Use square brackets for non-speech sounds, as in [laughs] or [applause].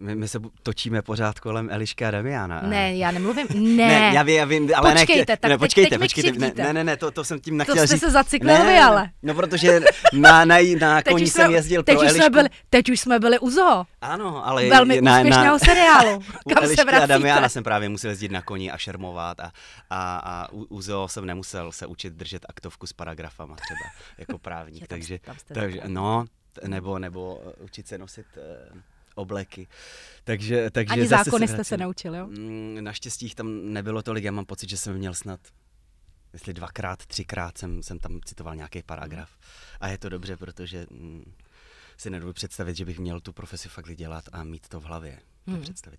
my, my se točíme pořád kolem Eliška a Damiana. Ne, já nemluvím, [laughs] ne. ne já, vím, já vím, ale počkejte, ne, tak ne, teď, počkejte, teď počkejte, ne, ne, ne, ne, to, to jsem tím nechtěl říct. To jste říct. se zaciklili, ale. No, protože na, na, na koni jsem jezdil teď pro už Elišku. jsme byli, Teď už jsme byli u zoo. Ano, ale Velmi na, úspěšného na, seriálu, [laughs] kam se vracíte. a Damiana jsem právě musel jezdit na koni a šermovat a, a, a u, u zoo jsem nemusel se učit držet aktovku s paragrafama třeba, jako právník, [laughs] takže, takže no, nebo, nebo eh, učit se nosit eh, obleky. Takže, takže Ani zákony se jste se naučil, jo? Mm, naštěstí jich tam nebylo tolik, já mám pocit, že jsem měl snad jestli dvakrát, třikrát jsem, jsem tam citoval nějaký paragraf. A je to dobře, protože mm, si nedovedu představit, že bych měl tu profesi fakt dělat a mít to v hlavě. hmm. představit.